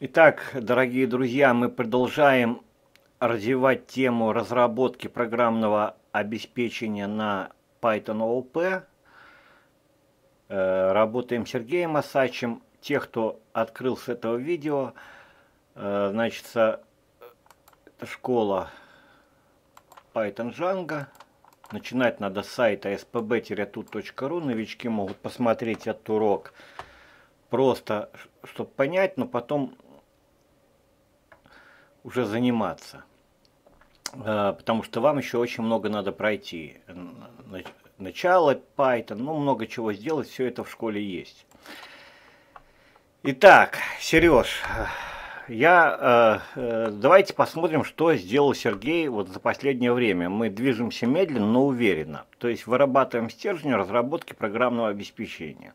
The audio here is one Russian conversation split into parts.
Итак, дорогие друзья, мы продолжаем развивать тему разработки программного обеспечения на Python OP. Э, работаем с Сергеем Асачем. Те, кто открыл с этого видео, э, значит, это школа Python Django. Начинать надо с сайта spb-tut.ru. Новички могут посмотреть этот урок просто, чтобы понять, но потом уже заниматься, э, потому что вам еще очень много надо пройти. Начало Python, ну много чего сделать, все это в школе есть. Итак, Сереж, э, я, э, давайте посмотрим, что сделал Сергей вот за последнее время. Мы движемся медленно, но уверенно. То есть вырабатываем стержень разработки программного обеспечения.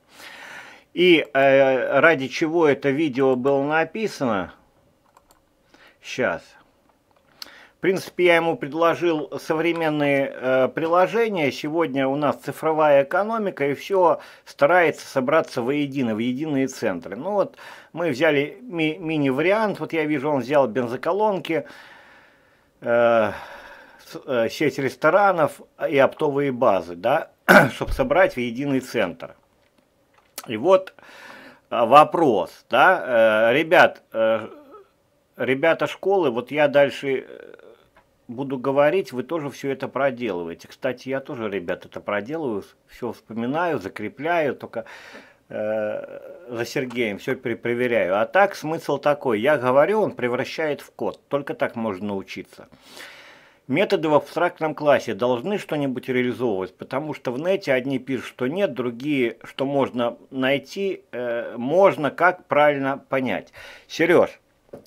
И э, ради чего это видео было написано, Сейчас. В принципе, я ему предложил современные э, приложения. Сегодня у нас цифровая экономика, и все старается собраться воедино, в единые центры. Ну вот мы взяли ми мини-вариант. Вот я вижу, он взял бензоколонки, э, э, сеть ресторанов и оптовые базы, да, чтобы собрать в единый центр. И вот э, вопрос, да, э, ребят, э, ребята школы, вот я дальше э, буду говорить, вы тоже все это проделываете. Кстати, я тоже, ребят, это проделываю, все вспоминаю, закрепляю, только э, за Сергеем все перепроверяю. А так смысл такой, я говорю, он превращает в код, только так можно научиться. Методы в абстрактном классе должны что-нибудь реализовывать, потому что в нете одни пишут, что нет, другие, что можно найти, э, можно как правильно понять. Сереж,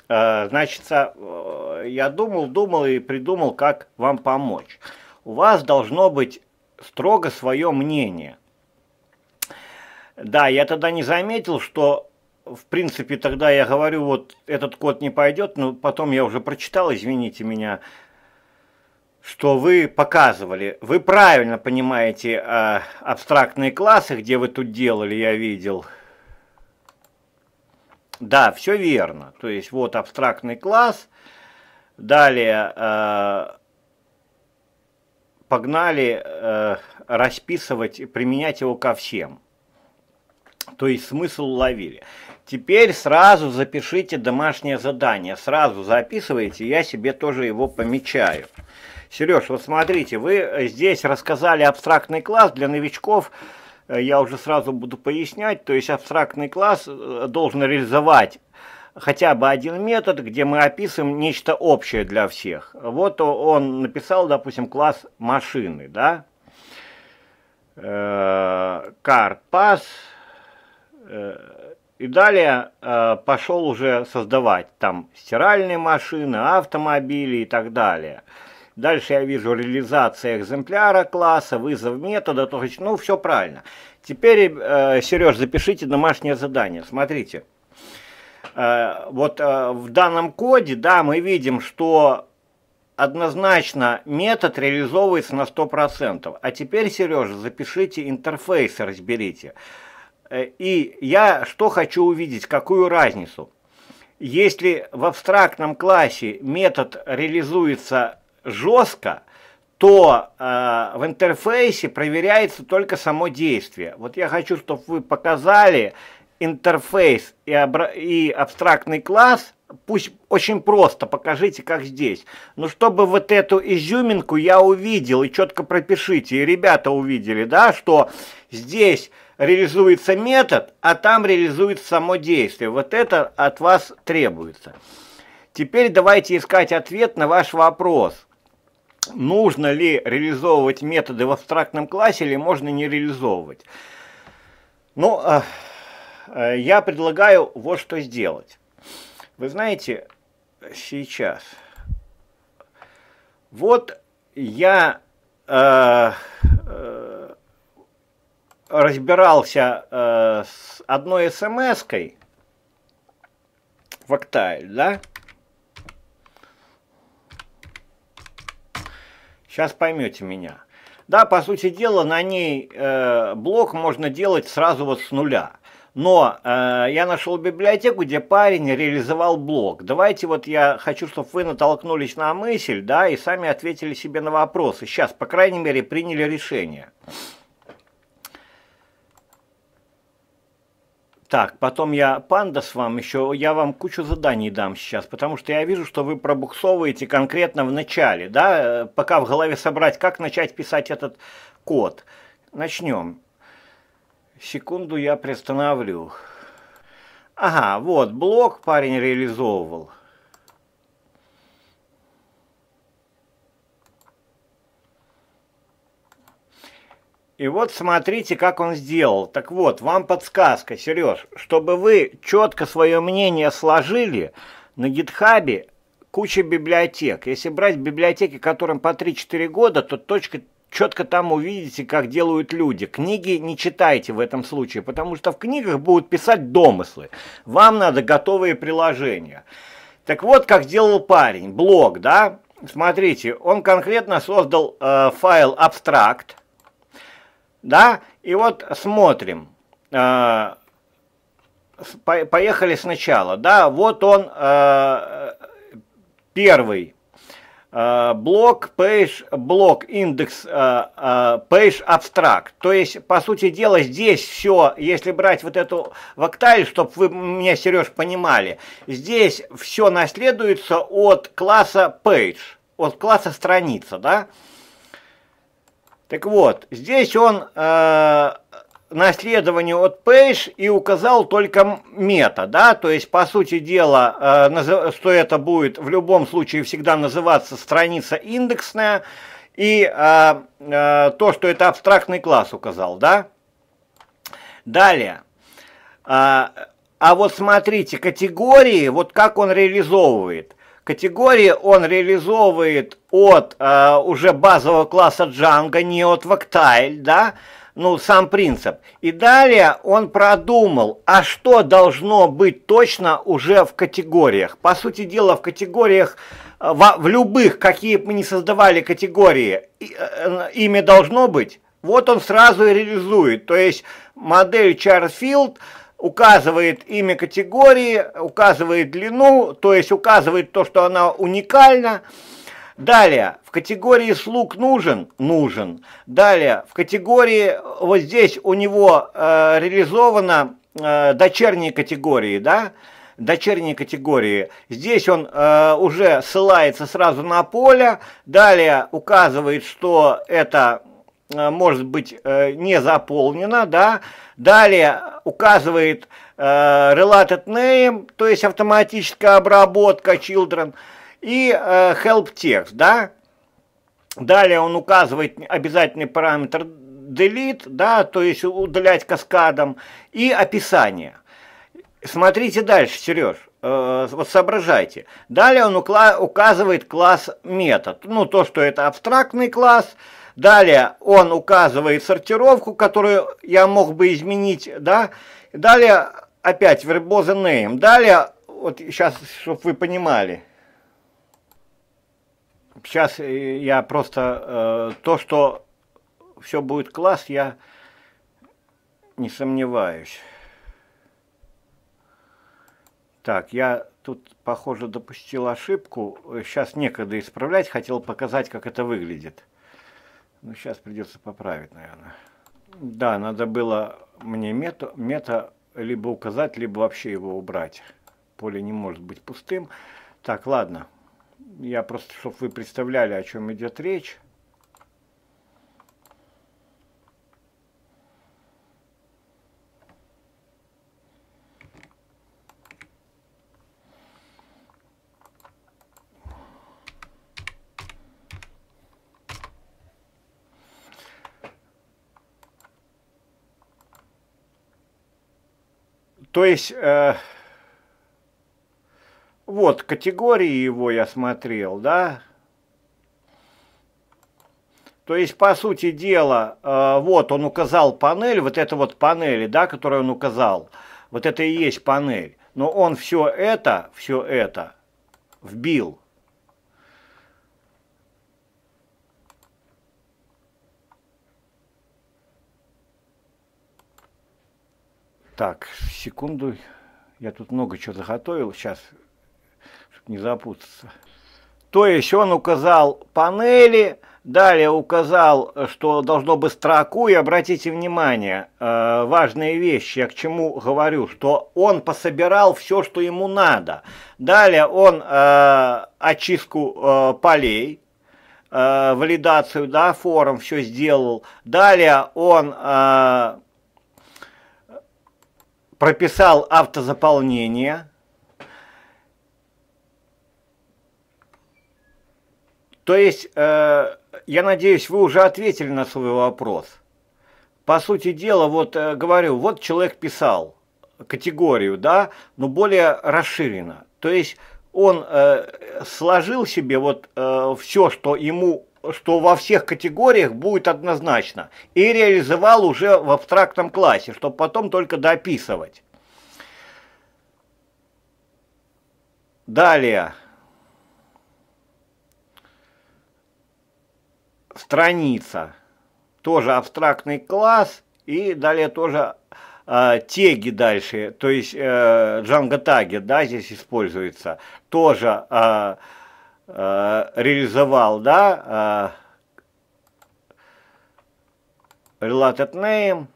Э, Значит, э, я думал, думал и придумал, как вам помочь. У вас должно быть строго свое мнение. Да, я тогда не заметил, что, в принципе, тогда я говорю, вот этот код не пойдет, но потом я уже прочитал, извините меня, что вы показывали. Вы правильно понимаете э, абстрактные классы, где вы тут делали, я видел. Да, все верно. То есть вот абстрактный класс. Далее э, погнали э, расписывать, применять его ко всем. То есть смысл уловили. Теперь сразу запишите домашнее задание. Сразу записывайте, я себе тоже его помечаю. Сереж, вот смотрите, вы здесь рассказали абстрактный класс для новичков – Э, я уже сразу буду пояснять, то есть абстрактный класс э, должен реализовать хотя бы один метод, где мы описываем нечто общее для всех. Вот он написал, допустим, класс машины, да, карт, э, пас, и далее пошел уже создавать там стиральные машины, автомобили и так далее – Дальше я вижу реализация экземпляра класса, вызов метода, то есть, ну, все правильно. Теперь, э, Сереж, запишите домашнее задание. Смотрите, э, вот э, в данном коде, да, мы видим, что однозначно метод реализовывается на 100%. А теперь, Сережа, запишите интерфейс, разберите. Э, и я что хочу увидеть, какую разницу. Если в абстрактном классе метод реализуется жестко, то э, в интерфейсе проверяется только само действие. Вот я хочу, чтобы вы показали интерфейс и, абра- и абстрактный класс, пусть очень просто, покажите, как здесь. Но чтобы вот эту изюминку я увидел, и четко пропишите, и ребята увидели, да, что здесь реализуется метод, а там реализуется само действие. Вот это от вас требуется. Теперь давайте искать ответ на ваш вопрос нужно ли реализовывать методы в абстрактном классе или можно не реализовывать. Ну, э, э, я предлагаю вот что сделать. Вы знаете, сейчас, вот я э, э, разбирался э, с одной смс-кой в Октайль, да, Сейчас поймете меня. Да, по сути дела, на ней э, блок можно делать сразу вот с нуля. Но э, я нашел библиотеку, где парень реализовал блок. Давайте вот я хочу, чтобы вы натолкнулись на мысль, да, и сами ответили себе на вопросы. Сейчас, по крайней мере, приняли решение. Так, потом я пандас вам еще, я вам кучу заданий дам сейчас, потому что я вижу, что вы пробуксовываете конкретно в начале, да, пока в голове собрать, как начать писать этот код. Начнем. Секунду я приостановлю. Ага, вот, блок парень реализовывал. И вот смотрите, как он сделал. Так вот, вам подсказка, Сереж, чтобы вы четко свое мнение сложили, на гитхабе куча библиотек. Если брать библиотеки, которым по 3-4 года, то точка четко там увидите, как делают люди. Книги не читайте в этом случае, потому что в книгах будут писать домыслы. Вам надо готовые приложения. Так вот, как делал парень, блог, да? Смотрите, он конкретно создал э, файл абстракт, да, и вот смотрим, а, поехали сначала, да, вот он а, первый а, блок, page, блок, индекс, page abstract. То есть, по сути дела, здесь все, если брать вот эту вакталь, чтобы вы меня, Сереж, понимали, здесь все наследуется от класса page, от класса страница, да, так вот, здесь он э, наследование от Пейш и указал только мета, да, то есть, по сути дела, э, что это будет в любом случае всегда называться страница индексная, и э, э, то, что это абстрактный класс указал, да. Далее. Э, а вот смотрите, категории, вот как он реализовывает категории он реализовывает от э, уже базового класса Django, не от Вактайль, да, ну, сам принцип. И далее он продумал, а что должно быть точно уже в категориях. По сути дела, в категориях, э, в, в любых, какие бы мы ни создавали категории, э, э, ими должно быть. Вот он сразу и реализует. То есть модель Чарльз Филд – указывает имя категории, указывает длину, то есть указывает то, что она уникальна. Далее, в категории «слуг нужен» – нужен. Далее, в категории, вот здесь у него э, реализована э, дочерние категории, да, дочерние категории. Здесь он э, уже ссылается сразу на поле, далее указывает, что это Э, может быть э, не заполнено, да. Далее указывает э, related name, то есть автоматическая обработка children и help text, да. Далее он указывает обязательный параметр delete, да, то есть удалять каскадом и описание. Смотрите дальше, Сереж вот соображайте. Далее он указывает класс метод. Ну, то, что это абстрактный класс, Далее он указывает сортировку, которую я мог бы изменить, да. Далее опять вербоза name. Далее, вот сейчас, чтобы вы понимали. Сейчас э, я просто, э, то, что все будет класс, я не сомневаюсь. Так, я тут, похоже, допустил ошибку. Сейчас э, некогда исправлять, хотел показать, как это выглядит. Ну, сейчас придется поправить, наверное. Да, надо было мне мета, мета либо указать, либо вообще его убрать. Поле не может быть пустым. Так, ладно. Я просто, чтобы вы представляли, о чем идет речь. То есть, э, вот категории его я смотрел, да. То есть, по сути дела, э, вот он указал панель, вот это вот панели, да, которую он указал, вот это и есть панель. Но он все это, все это вбил Так, секунду. Я тут много чего заготовил сейчас, чтобы не запутаться. То есть он указал панели, далее указал, что должно быть строку, и обратите внимание, э, важные вещи, я к чему говорю, что он пособирал все, что ему надо. Далее он э, очистку э, полей, э, валидацию да, форум, все сделал. Далее он... Э, прописал автозаполнение. То есть, э, я надеюсь, вы уже ответили на свой вопрос. По сути дела, вот э, говорю, вот человек писал категорию, да, но более расширенно. То есть, он э, сложил себе вот э, все, что ему что во всех категориях будет однозначно, и реализовал уже в абстрактном классе, чтобы потом только дописывать. Далее. Страница. Тоже абстрактный класс и далее тоже э, теги дальше, то есть э, джанго таги, да, здесь используется. Тоже э, э, реализовал, да, э, related name.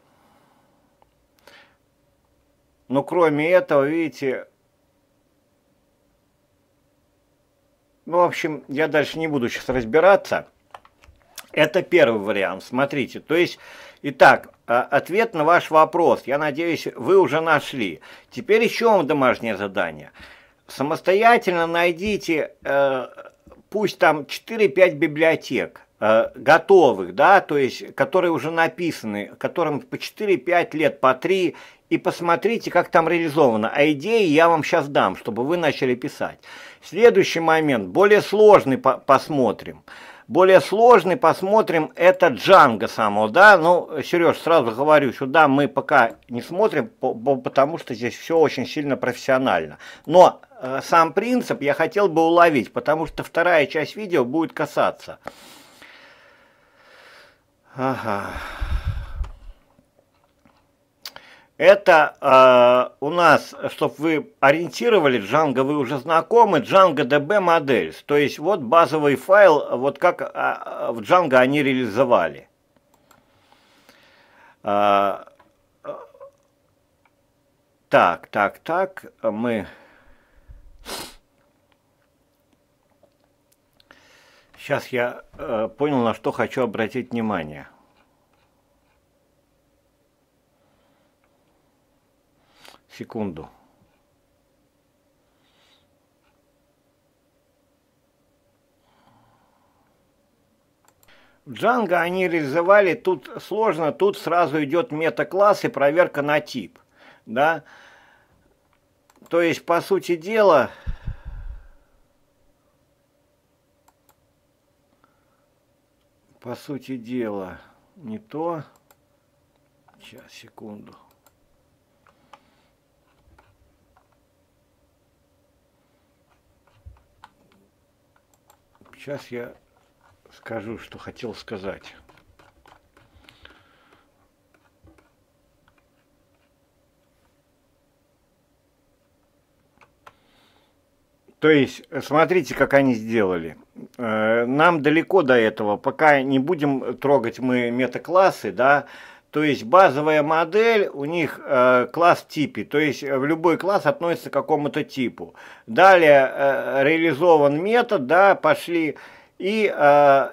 Но ну, кроме этого, видите, ну, в общем, я дальше не буду сейчас разбираться. Это первый вариант, смотрите. То есть, итак, э, ответ на ваш вопрос, я надеюсь, вы уже нашли. Теперь еще вам домашнее задание – самостоятельно найдите, э, пусть там 4-5 библиотек э, готовых, да, то есть, которые уже написаны, которым по 4-5 лет, по 3, и посмотрите, как там реализовано. А идеи я вам сейчас дам, чтобы вы начали писать. Следующий момент, более сложный по посмотрим. Более сложный посмотрим, это Джанго самого, да, ну, Сереж, сразу говорю, сюда мы пока не смотрим, потому что здесь все очень сильно профессионально. Но Э, сам принцип я хотел бы уловить, потому что вторая часть видео будет касаться. Ага. Это э, у нас, чтобы вы ориентировали, Django вы уже знакомы, Django DB модель. То есть вот базовый файл, вот как э, в Django они реализовали. Э, э так, так, так, мы Сейчас я э, понял, на что хочу обратить внимание. Секунду. В Django они реализовали, тут сложно, тут сразу идет мета-класс и проверка на тип. Да? То есть, по сути дела, по сути дела, не то. Сейчас, секунду. Сейчас я скажу, что хотел сказать. То есть, смотрите, как они сделали. Э, нам далеко до этого, пока не будем трогать мы метаклассы, да, то есть базовая модель у них э, класс типе, то есть в любой класс относится к какому-то типу. Далее э, реализован метод, да, пошли и э,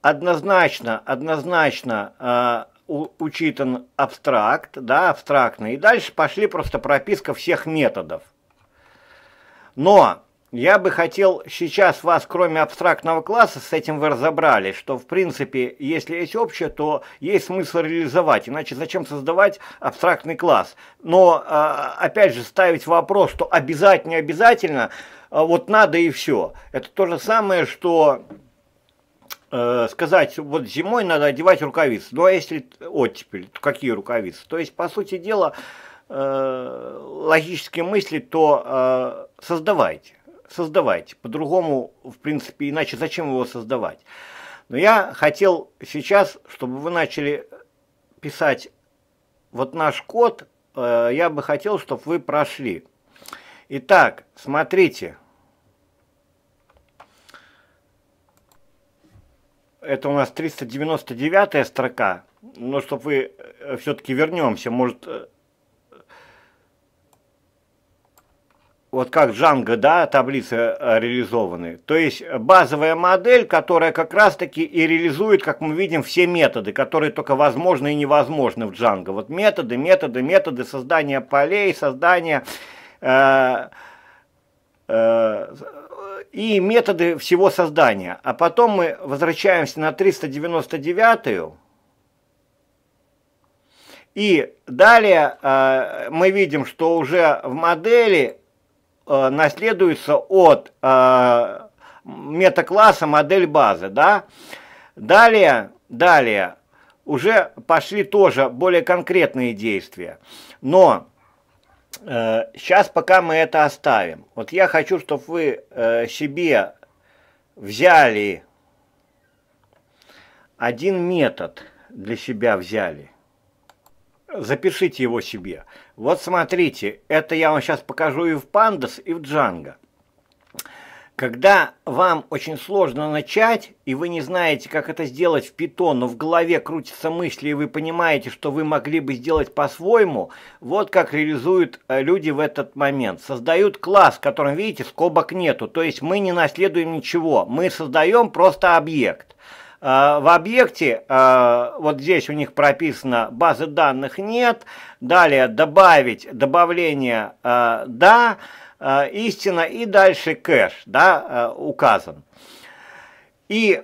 однозначно, однозначно э, у, учитан абстракт, да, абстрактный. И дальше пошли просто прописка всех методов. Но я бы хотел сейчас вас, кроме абстрактного класса, с этим вы разобрались, что, в принципе, если есть общее, то есть смысл реализовать, иначе зачем создавать абстрактный класс? Но, а, опять же, ставить вопрос, что обязательно, обязательно, а, вот надо и все. Это то же самое, что э, сказать, вот зимой надо одевать рукавицы, ну а если оттепель, то какие рукавицы? То есть, по сути дела, Э, логические мысли то э, создавайте. Создавайте. По-другому, в принципе, иначе зачем его создавать? Но я хотел сейчас, чтобы вы начали писать вот наш код, э, я бы хотел, чтобы вы прошли. Итак, смотрите. Это у нас 399 строка. Но чтобы вы э, все-таки вернемся, может, э, вот как Django, да, таблицы э, реализованы. То есть базовая модель, которая как раз-таки и реализует, как мы видим, все методы, которые только возможны и невозможны в Django. Вот методы, методы, методы создания полей, создания... Э, э, и методы всего создания. А потом мы возвращаемся на 399-ю. И далее э, мы видим, что уже в модели э, наследуется от э, метакласса модель базы, да. Далее, далее, уже пошли тоже более конкретные действия. Но э, сейчас пока мы это оставим. Вот я хочу, чтобы вы э, себе взяли один метод для себя взяли. Запишите его себе. Вот смотрите, это я вам сейчас покажу и в Pandas, и в Django. Когда вам очень сложно начать, и вы не знаете, как это сделать в Python, но в голове крутятся мысли, и вы понимаете, что вы могли бы сделать по-своему, вот как реализуют э, люди в этот момент. Создают класс, в котором, видите, скобок нету, то есть мы не наследуем ничего, мы создаем просто объект. Э, в объекте, э, вот здесь у них прописано, базы данных нет, далее добавить, добавление э, «да», истина и дальше кэш да, указан. И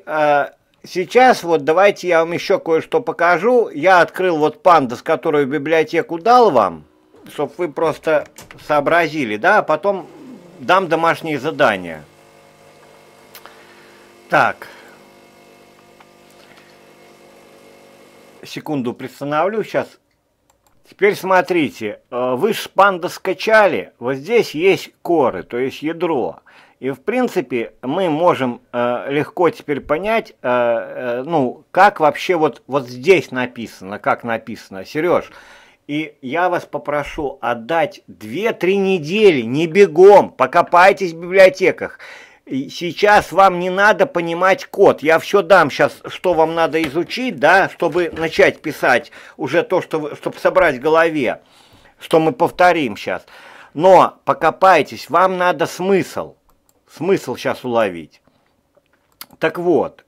сейчас вот давайте я вам еще кое-что покажу. Я открыл вот пандас, которую библиотеку дал вам, чтобы вы просто сообразили, да, а потом дам домашние задания. Так. секунду приостановлю сейчас. Теперь смотрите, э, вы шпанда скачали, вот здесь есть коры, то есть ядро. И в принципе мы можем э, легко теперь понять, э, э, ну, как вообще вот, вот здесь написано, как написано, Сереж. И я вас попрошу отдать 2-3 недели, не бегом, покопайтесь в библиотеках сейчас вам не надо понимать код. Я все дам сейчас, что вам надо изучить, да, чтобы начать писать уже то, что чтобы собрать в голове, что мы повторим сейчас. Но покопайтесь, вам надо смысл. Смысл сейчас уловить. Так вот.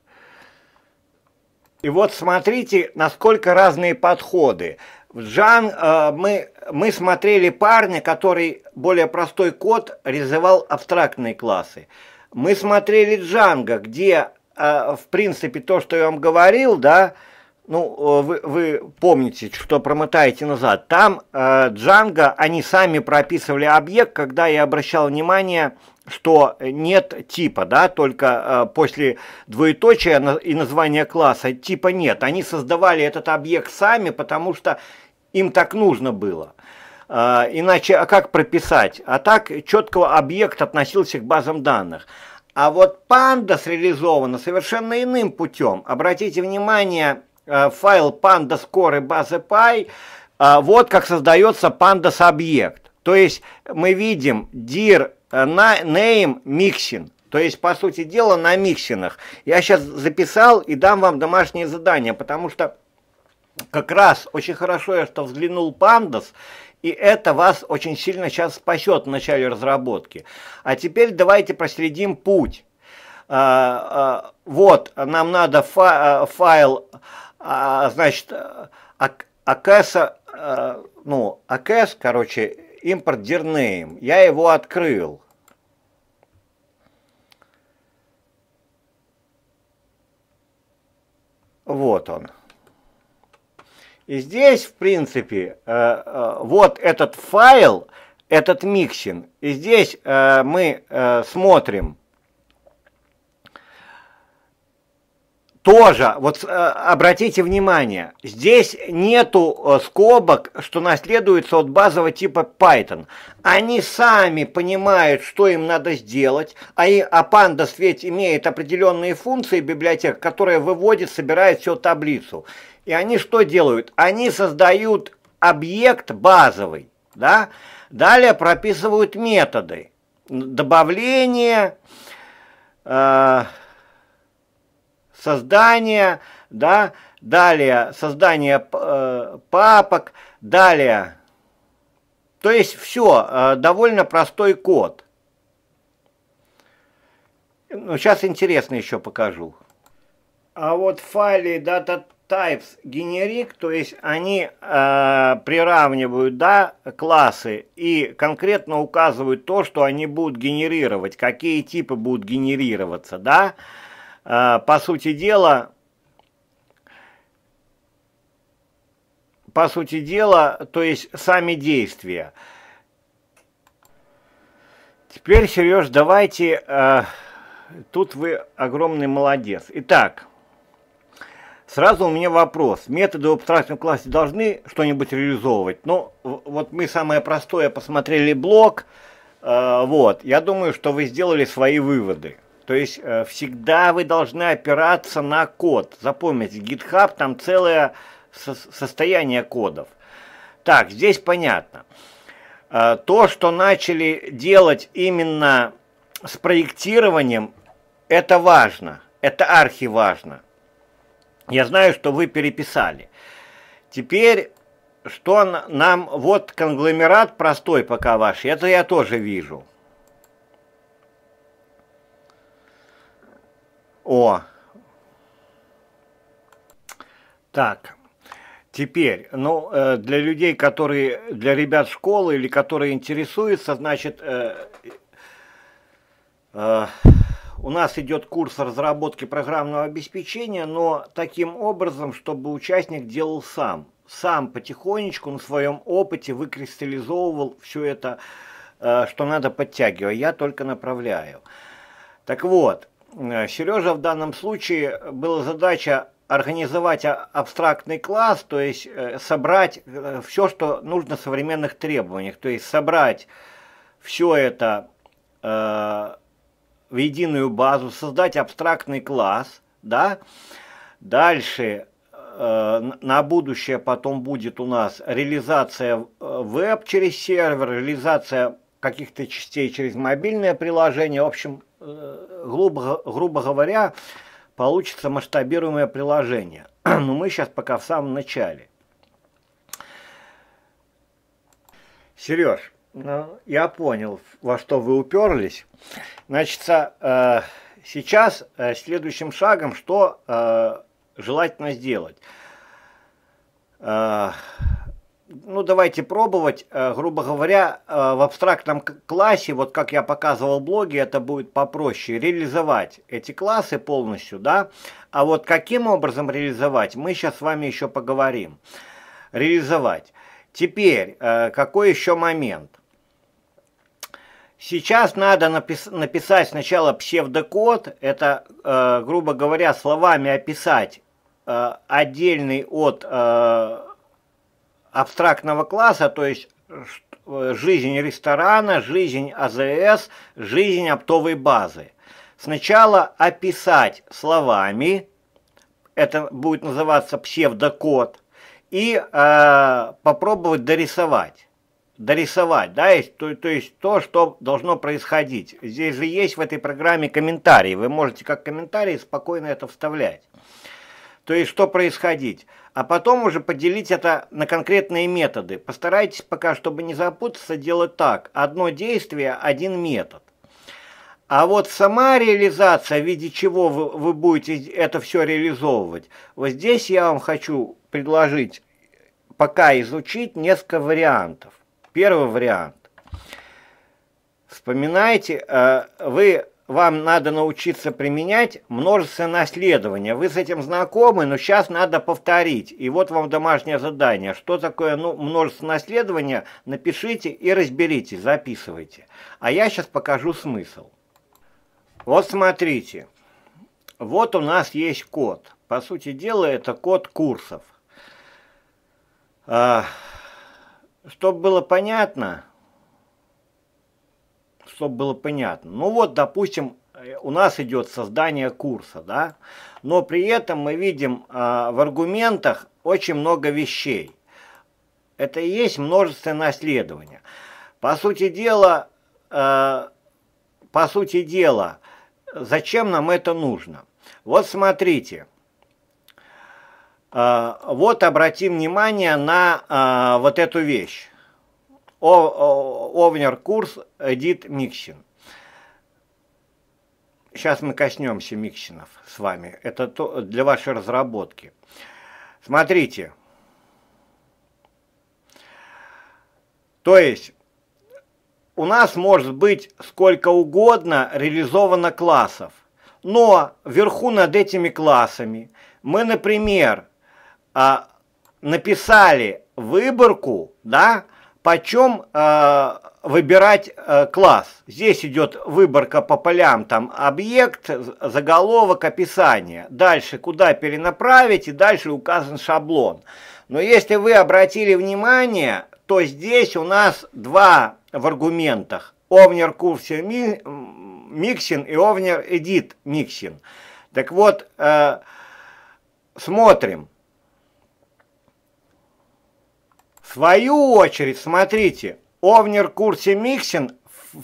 И вот смотрите, насколько разные подходы. В Джан э, мы, мы смотрели парня, который более простой код рисовал абстрактные классы. Мы смотрели Джанго, где, э, в принципе, то, что я вам говорил, да, ну, э, вы, вы помните, что промотаете назад. Там э, Джанго, они сами прописывали объект, когда я обращал внимание, что нет типа, да, только э, после двоеточия и названия класса типа нет. Они создавали этот объект сами, потому что им так нужно было. А, иначе, а как прописать? А так четкого объект относился к базам данных. А вот Pandas реализовано совершенно иным путем. Обратите внимание, а, файл pandas core базы Py, а, вот как создается pandas объект. То есть мы видим dir name mixin, то есть, по сути дела, на миксинах. Я сейчас записал и дам вам домашнее задание, потому что как раз очень хорошо я что взглянул pandas. И это вас очень сильно сейчас спасет в начале разработки. А теперь давайте проследим путь. А, а, вот, нам надо а, файл, значит, АКС, ну, АКС, короче, импорт дирнейм. Я его открыл. Вот он. И здесь, в принципе, э, э, вот этот файл, этот миксин, и здесь э, мы смотрим тоже, вот обратите внимание, здесь нету скобок, что наследуется от базового типа Python. Они сами понимают, что им надо сделать, а, и, а Pandas ведь имеет определенные функции библиотек, которые выводит, собирает всю таблицу. И они что делают? Они создают объект базовый, да? Далее прописывают методы. Добавление, э, создание, да? Далее создание э, папок, далее. То есть все, э, довольно простой код. Ну, сейчас интересно еще покажу. А вот в файле data types генерик, то есть они э, приравнивают да, классы и конкретно указывают то, что они будут генерировать, какие типы будут генерироваться. Да? Э, по сути дела, по сути дела, то есть сами действия. Теперь, Сереж, давайте, э, тут вы огромный молодец. Итак, Сразу у меня вопрос. Методы в абстрактном классе должны что-нибудь реализовывать? Ну, вот мы самое простое посмотрели блок. Э, вот, я думаю, что вы сделали свои выводы. То есть э, всегда вы должны опираться на код. Запомните, GitHub там целое со состояние кодов. Так, здесь понятно. Э, то, что начали делать именно с проектированием, это важно. Это архиважно. важно я знаю, что вы переписали. Теперь, что нам, вот конгломерат простой пока ваш, это я тоже вижу. О. Так. Теперь, ну, э, для людей, которые, для ребят школы или которые интересуются, значит, э, э, у нас идет курс разработки программного обеспечения, но таким образом, чтобы участник делал сам. Сам потихонечку на своем опыте выкристаллизовывал все это, э, что надо подтягивать. Я только направляю. Так вот, э, Сережа в данном случае была задача организовать абстрактный класс, то есть э, собрать все, что нужно в современных требованиях, то есть собрать все это в единую базу, создать абстрактный класс, да, дальше э, на будущее потом будет у нас реализация э, веб через сервер, реализация каких-то частей через мобильное приложение. В общем, э, грубо, грубо говоря, получится масштабируемое приложение. Но мы сейчас пока в самом начале. Сереж, ну, я понял, во что вы уперлись. Значит, э, сейчас э, следующим шагом что э, желательно сделать? ну, давайте пробовать, грубо говоря, в абстрактном классе, вот как я показывал в блоге, это будет попроще, реализовать эти классы полностью, да, а вот каким образом реализовать, мы сейчас с вами еще поговорим. Реализовать. Теперь, какой еще момент? Сейчас надо напис написать сначала псевдокод, это, э, грубо говоря, словами описать э, отдельный от э, абстрактного класса, то есть э, жизнь ресторана, жизнь АЗС, жизнь оптовой базы. Сначала описать словами, это будет называться псевдокод, и э, попробовать дорисовать дорисовать, да, то, то есть то, что должно происходить. Здесь же есть в этой программе комментарии, вы можете как комментарии спокойно это вставлять. То есть что происходить. А потом уже поделить это на конкретные методы. Постарайтесь пока, чтобы не запутаться, делать так. Одно действие, один метод. А вот сама реализация, в виде чего вы, вы будете это все реализовывать, вот здесь я вам хочу предложить пока изучить несколько вариантов. Первый вариант. Вспоминайте, э, вы вам надо научиться применять множество наследования. Вы с этим знакомы, но сейчас надо повторить. И вот вам домашнее задание. Что такое ну, множество наследования? Напишите и разберите, записывайте. А я сейчас покажу смысл. Вот смотрите. Вот у нас есть код. По сути дела, это код курсов. Э, чтобы было понятно, чтобы было понятно. Ну вот, допустим, э, у нас идет создание курса, да, но при этом мы видим а, в аргументах очень много вещей. Это и есть множественное наследование. По сути дела, а, по сути дела, зачем нам это нужно? Вот смотрите, а, вот обратим внимание на а, вот эту вещь. Овнер курс Эдит Микшин. Сейчас мы коснемся микшинов с вами. Это то, для вашей разработки. Смотрите. То есть у нас может быть сколько угодно реализовано классов. Но вверху над этими классами мы, например, а, написали выборку, да, почем э, выбирать э, класс. Здесь идет выборка по полям, там объект, заголовок, описание. Дальше куда перенаправить и дальше указан шаблон. Но если вы обратили внимание, то здесь у нас два в аргументах. Овнер Курсер Миксин и Овнер Эдит Миксин. Так вот, э, смотрим. свою очередь, смотрите, Овнер Курси Миксин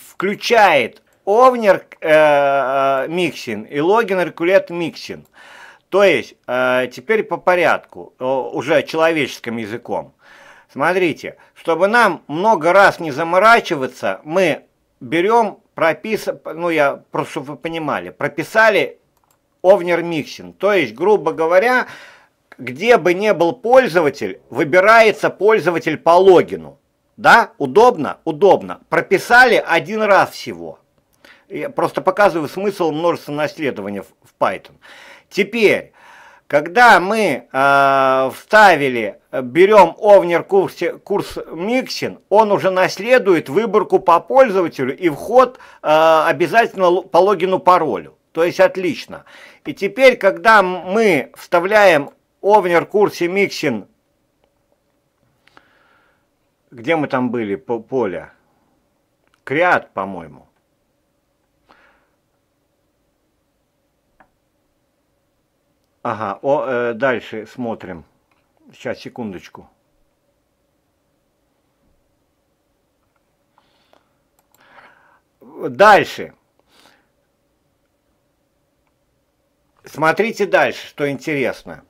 включает Овнер э, э, Миксин и Логин Рекулет Миксин. То есть, э, теперь по порядку, э, уже человеческим языком. Смотрите, чтобы нам много раз не заморачиваться, мы берем, прописали, ну я, просто чтобы вы понимали, прописали Овнер Миксин. То есть, грубо говоря, где бы ни был пользователь, выбирается пользователь по логину. Да, удобно? Удобно. Прописали один раз всего. Я просто показываю смысл множества наследования в Python. Теперь, когда мы э, вставили, берем овнер курс, курс миксин, он уже наследует выборку по пользователю и вход э, обязательно по логину паролю. То есть отлично. И теперь, когда мы вставляем Овнер, Курси, Миксин. Где мы там были, по поле? Криат, по-моему. Ага, о, э, дальше смотрим. Сейчас, секундочку. Дальше. Смотрите дальше, что интересно.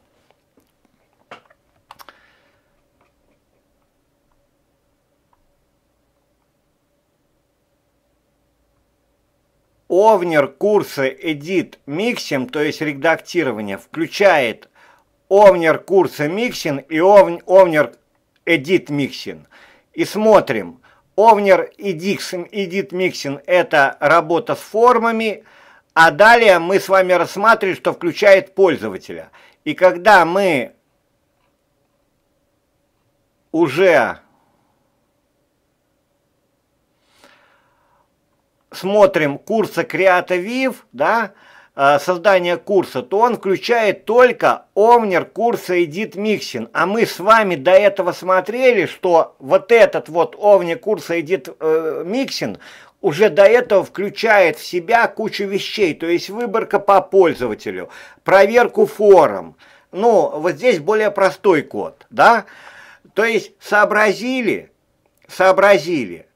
Овнер курсы Edit Mixing, то есть редактирование, включает Овнер курса Mixing и овн, Овнер Edit Mixing. И смотрим. Овнер Edit Mixing – это работа с формами, а далее мы с вами рассматриваем, что включает пользователя. И когда мы уже смотрим курса креатовив, да, э, создание курса, то он включает только Омнер курса Эдит Миксин. А мы с вами до этого смотрели, что вот этот вот Овнер курса Эдит э, уже до этого включает в себя кучу вещей, то есть выборка по пользователю, проверку форум. Ну, вот здесь более простой код, да? То есть сообразили, сообразили.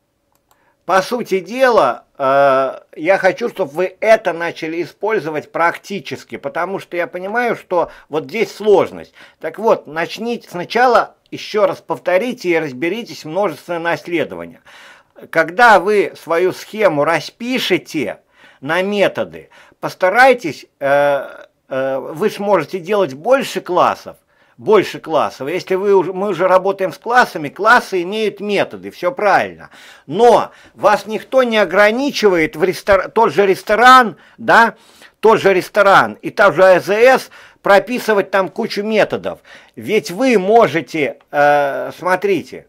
По сути дела, Э, я хочу, чтобы вы это начали использовать практически, потому что я понимаю, что вот здесь сложность. Так вот, начните сначала, еще раз повторите и разберитесь множественное наследование. Когда вы свою схему распишете на методы, постарайтесь, э, э, вы сможете делать больше классов, больше классов. Если вы уже, мы уже работаем с классами, классы имеют методы, все правильно. Но вас никто не ограничивает в рестор... тот же ресторан, да, тот же ресторан и та же АЗС прописывать там кучу методов. Ведь вы можете, э, смотрите,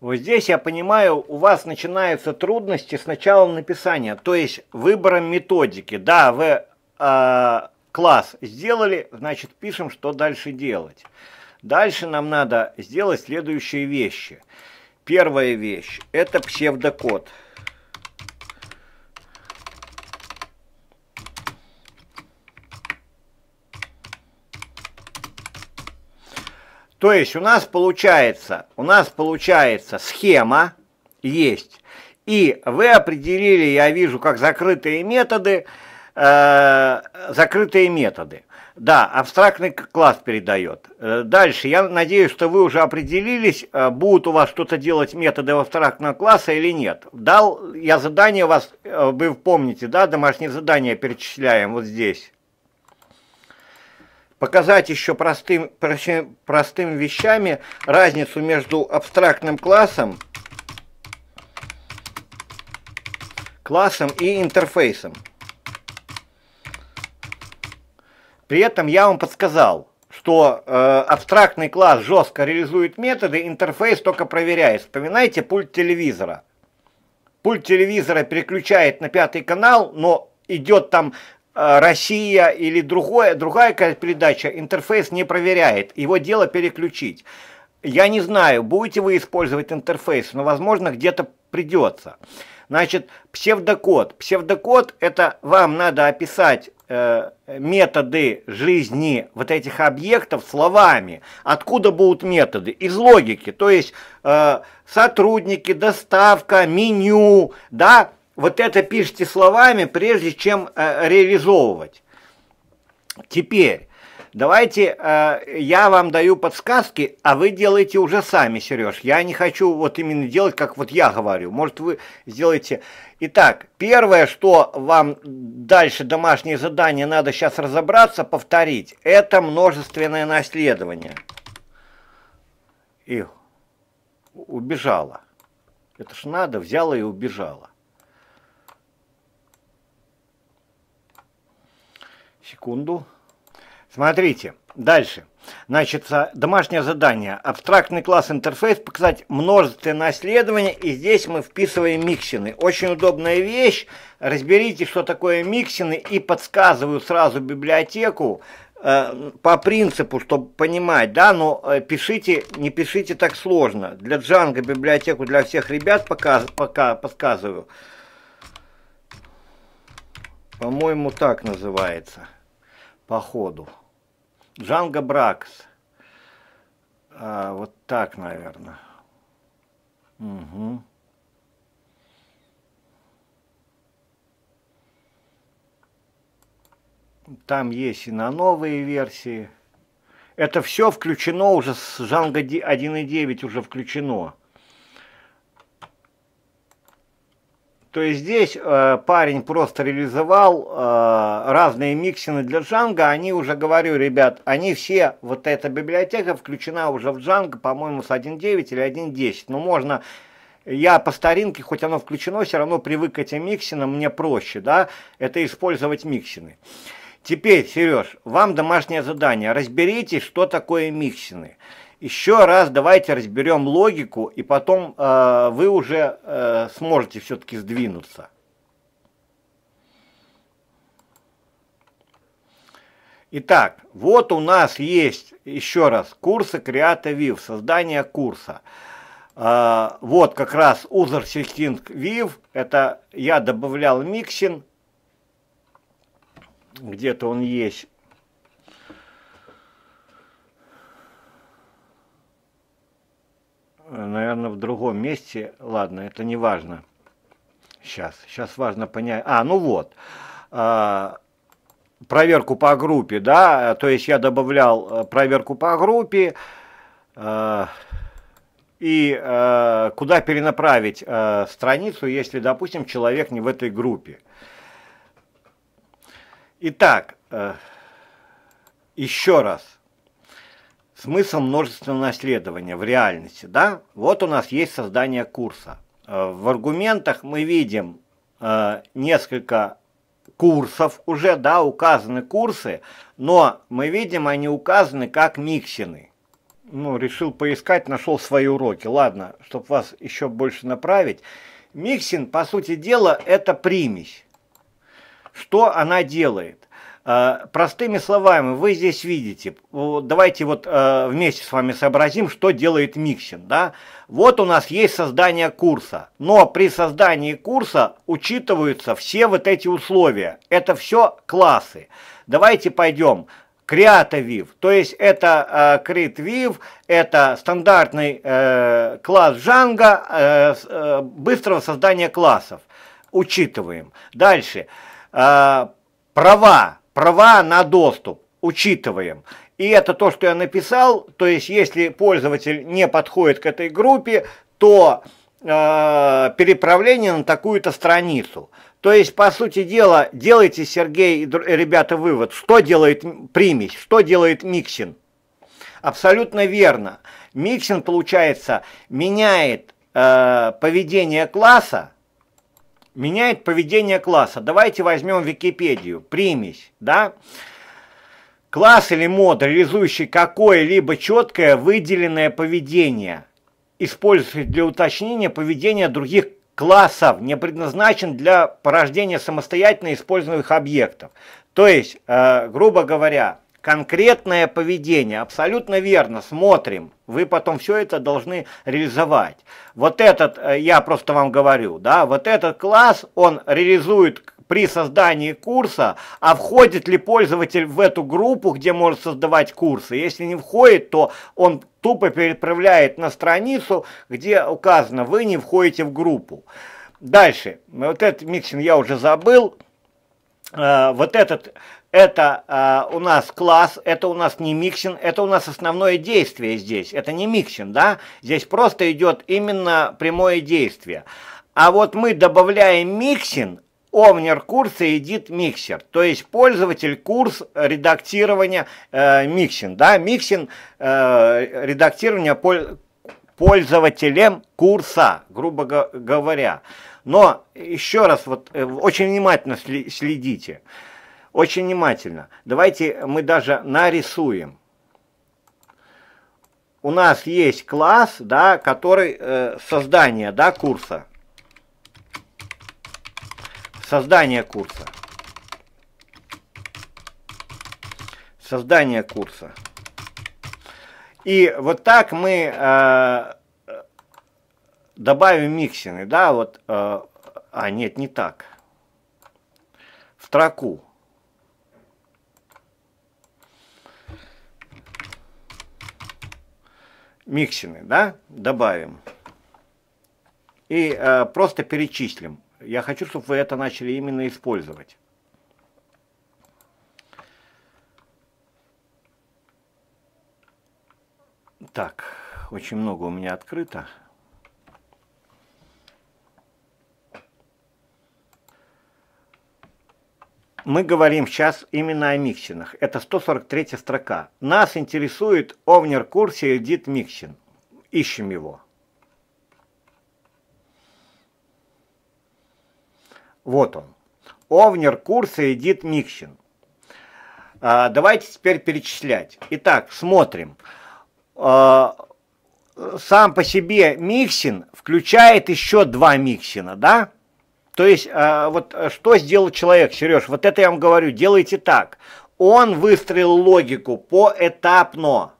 вот здесь, я понимаю, у вас начинаются трудности с начала написания, то есть выбором методики. Да, вы э, класс сделали, значит пишем, что дальше делать. Дальше нам надо сделать следующие вещи. Первая вещь – это псевдокод. То есть у нас получается, у нас получается схема есть. И вы определили, я вижу, как закрытые методы – Э, закрытые методы. Да, абстрактный класс передает. Э, дальше, я надеюсь, что вы уже определились, э, будут у вас что-то делать методы абстрактного класса или нет. Дал я задание вас, вы помните, да, домашнее задание перечисляем вот здесь. Показать еще простым, простым, простым вещами разницу между абстрактным классом, классом и интерфейсом. При этом я вам подсказал, что э, абстрактный класс жестко реализует методы, интерфейс только проверяет. Вспоминайте пульт телевизора. Пульт телевизора переключает на пятый канал, но идет там э, Россия или другое, другая передача, интерфейс не проверяет. Его дело переключить. Я не знаю, будете вы использовать интерфейс, но, возможно, где-то придется. Значит, псевдокод. Псевдокод – это вам надо описать Э, методы жизни вот этих объектов словами. Откуда будут методы? Из логики. То есть э, сотрудники, доставка, меню, да, вот это пишите словами, прежде чем э, реализовывать. Теперь, Давайте э, я вам даю подсказки, а вы делаете уже сами, Сереж. Я не хочу вот именно делать, как вот я говорю. Может, вы сделаете... Итак, первое, что вам дальше домашнее задание надо сейчас разобраться, повторить, это множественное наследование. И убежала. Это ж надо, взяла и убежала. Секунду. Смотрите, дальше. Значит, домашнее задание. Абстрактный класс интерфейс, показать множественное наследование. И здесь мы вписываем миксины. Очень удобная вещь. Разберите, что такое миксины. И подсказываю сразу библиотеку э, по принципу, чтобы понимать, да, но э, пишите, не пишите так сложно. Для Django библиотеку для всех ребят пока, пока подсказываю. По-моему, так называется. По ходу. Джанго Бракс. А, вот так, наверное. Угу. Там есть и на новые версии. Это все включено уже с Django 1.9 уже включено. То есть здесь э, парень просто реализовал э, разные миксины для Django. Они уже, говорю, ребят, они все, вот эта библиотека включена уже в Django, по-моему, с 1.9 или 1.10. Но ну, можно, я по старинке, хоть оно включено, все равно привык к этим миксинам, мне проще, да, это использовать миксины. Теперь, Сереж, вам домашнее задание. Разберитесь, что такое миксины. Миксины. Еще раз давайте разберем логику, и потом э, вы уже э, сможете все-таки сдвинуться. Итак, вот у нас есть, еще раз, курсы Creative View, создание курса. Э, вот как раз User Seeking View, это я добавлял миксин, где-то он есть. наверное, в другом месте. Ладно, это не важно. Сейчас, сейчас важно понять. А, ну вот. А, проверку по группе, да, то есть я добавлял э, проверку по группе. А, и э, куда перенаправить э, страницу, если, допустим, человек не в этой группе. Итак, э, еще раз смысл множественного наследования в реальности, да? Вот у нас есть создание курса. Э, в аргументах мы видим э, несколько курсов уже, да, указаны курсы, но мы видим, они указаны как миксины. Ну, решил поискать, нашел свои уроки. Ладно, чтобы вас еще больше направить. Миксин, по сути дела, это примесь. Что она делает? Э, простыми словами, вы здесь видите, давайте вот э, вместе с вами сообразим, что делает Миксин. Да? Вот у нас есть создание курса, но при создании курса учитываются все вот эти условия. Это все классы. Давайте пойдем CreateViv, то есть это э, CreateViv, это стандартный э, класс Django быстрого создания классов. Учитываем. Дальше. Э, права Права на доступ учитываем. И это то, что я написал, то есть если пользователь не подходит к этой группе, то э, переправление на такую-то страницу. То есть, по сути дела, делайте, Сергей и ребята, вывод, что делает примесь, что делает миксин. Абсолютно верно. Миксин, получается, меняет э, поведение класса, меняет поведение класса. Давайте возьмем Википедию, примесь, да? Класс или мод, реализующий какое-либо четкое выделенное поведение, используется для уточнения поведения других классов, не предназначен для порождения самостоятельно используемых объектов. То есть, э, грубо говоря, конкретное поведение. Абсолютно верно, смотрим. Вы потом все это должны реализовать. Вот этот, э, я просто вам говорю, да, вот этот класс, он реализует при создании курса, а входит ли пользователь в эту группу, где может создавать курсы. Если не входит, то он тупо переправляет на страницу, где указано, вы не входите в группу. Дальше, вот этот миксинг я уже забыл, э, вот этот это э, у нас класс, это у нас не микшен, это у нас основное действие здесь, это не микшен, да, здесь просто идет именно прямое действие. А вот мы добавляем миксин, овнер курса edit миксер, то есть пользователь курс редактирования э, да, миксин э, редактирования пол пользователем курса, грубо говоря. Но еще раз, вот э, очень внимательно следите очень внимательно. Давайте мы даже нарисуем. У нас есть класс, да, который э, создание, да, курса. Создание курса. Создание курса. И вот так мы э, добавим миксины, да, вот, э, а нет, не так, в строку. Миксины, да, добавим. И э, просто перечислим. Я хочу, чтобы вы это начали именно использовать. Так, очень много у меня открыто. Мы говорим сейчас именно о Миксинах. Это 143 строка. Нас интересует Овнер Курси Эдит Микшин. Ищем его. Вот он. Овнер Курси Эдит Микшин. А, давайте теперь перечислять. Итак, смотрим. А, сам по себе Микшин включает еще два Миксина, да? То есть, а, вот а, что сделал человек, Сереж, вот это я вам говорю, делайте так. Он выстроил логику поэтапно,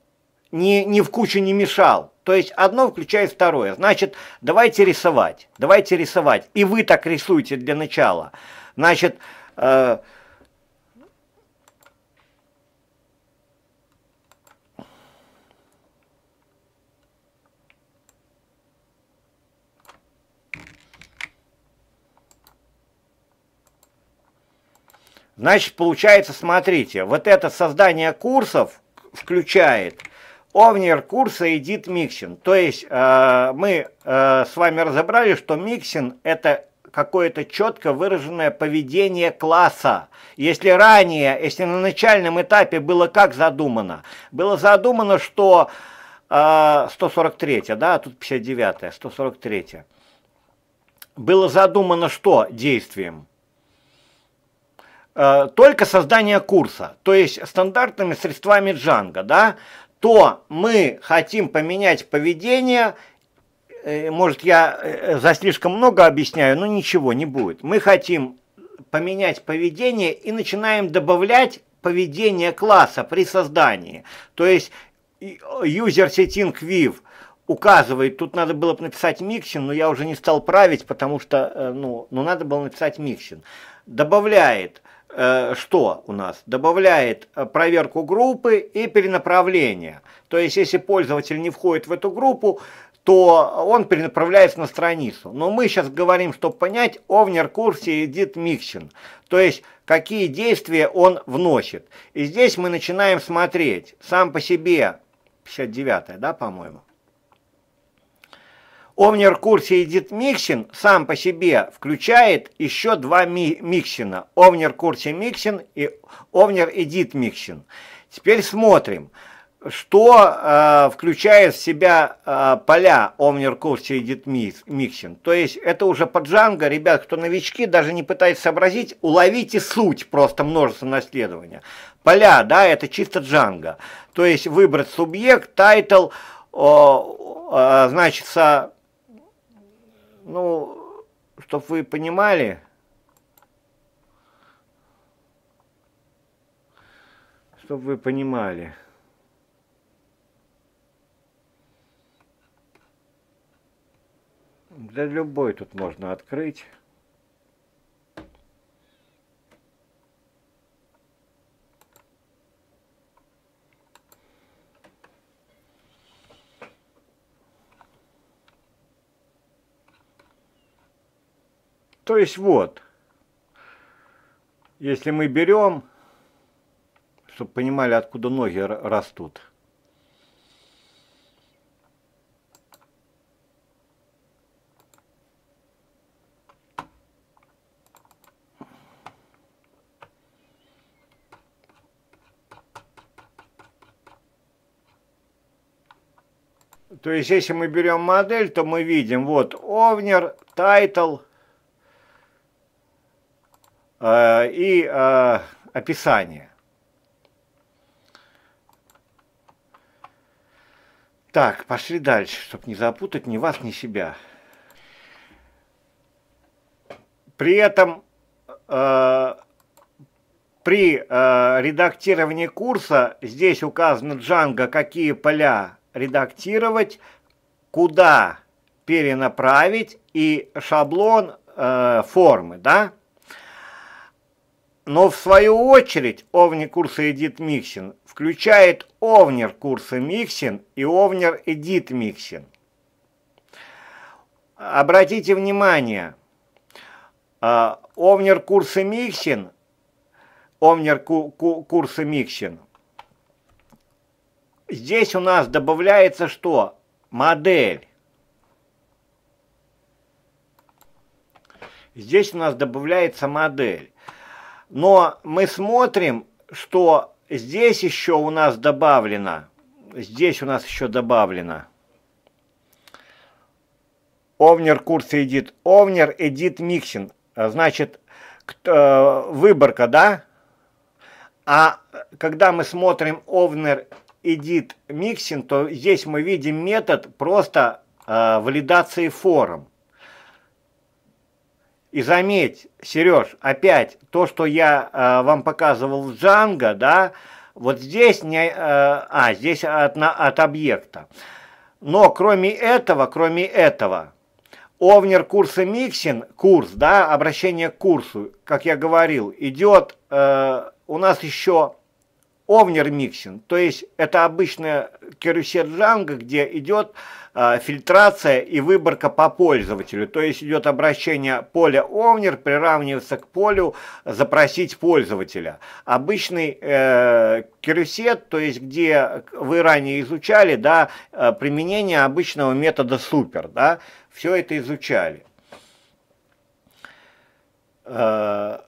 не, не в кучу не мешал. То есть одно включает второе. Значит, давайте рисовать, давайте рисовать. И вы так рисуете для начала. Значит, э, Значит, получается, смотрите, вот это создание курсов включает овнер курса и дит миксин. То есть э, мы э, с вами разобрали, что миксин это какое-то четко выраженное поведение класса. Если ранее, если на начальном этапе было как задумано? Было задумано, что э, 143, да, тут 59, 143. Было задумано что действием? Э, только создание курса, то есть стандартными средствами джанга, да, то мы хотим поменять поведение, э, может я э, за слишком много объясняю, но ничего не будет. Мы хотим поменять поведение и начинаем добавлять поведение класса при создании. То есть user setting viv указывает, тут надо было бы написать mixin, но я уже не стал править, потому что, ну, ну надо было написать mixin. Добавляет Э, что у нас? Добавляет э, проверку группы и перенаправление. То есть, если пользователь не входит в эту группу, то он перенаправляется на страницу. Но мы сейчас говорим, чтобы понять, овнер курсе Эдит Миксин. То есть, какие действия он вносит. И здесь мы начинаем смотреть сам по себе, 59 да, по-моему, Омнер-курсия Edit-миксин сам по себе включает еще два ми миксина. Овнер курсия миксин и Омнер-Edit-миксин. Теперь смотрим, что э, включает в себя э, поля Омнер-курсия Edit-миксин. То есть это уже по Django, ребят, кто новички, даже не пытается сообразить, уловите суть просто множества наследования. Поля, да, это чисто Django. То есть выбрать субъект, тайтл, значит, ну, чтобы вы понимали, чтобы вы понимали. Да любой тут можно открыть. То есть вот, если мы берем, чтобы понимали, откуда ноги растут. То есть, если мы берем модель, то мы видим, вот, овнер, тайтл – Э, и э, описание. Так, пошли дальше, чтобы не запутать ни вас, ни себя. При этом э, при э, редактировании курса здесь указано Джанго, какие поля редактировать, куда перенаправить и шаблон э, формы, да? Но в свою очередь Овни курса Эдит Миксин включает Овнер курса Миксин и Овнер Эдит Миксин. Обратите внимание, а, Овнер курса Миксин, Овнер курса Миксин, здесь у нас добавляется что? Модель. Здесь у нас добавляется модель. Но мы смотрим, что здесь еще у нас добавлено, здесь у нас еще добавлено. Овнер курс Эдит. Овнер Эдит Миксин. А, значит, э, выборка, да? А когда мы смотрим Овнер Эдит Миксин, то здесь мы видим метод просто э, валидации форм. И заметь, Сереж, опять то, что я э, вам показывал в Django, да, вот здесь не... Э, а, здесь от, на, от объекта. Но кроме этого, кроме этого, Овнер курса Миксин, курс, да, обращение к курсу, как я говорил, идет, э, у нас еще овнер миксинг, то есть это обычная керусет Django, где идет э, фильтрация и выборка по пользователю, то есть идет обращение поля овнер приравнивается к полю запросить пользователя. Обычный э, карусет, то есть где вы ранее изучали, да, э, применение обычного метода супер, да, все это изучали. Э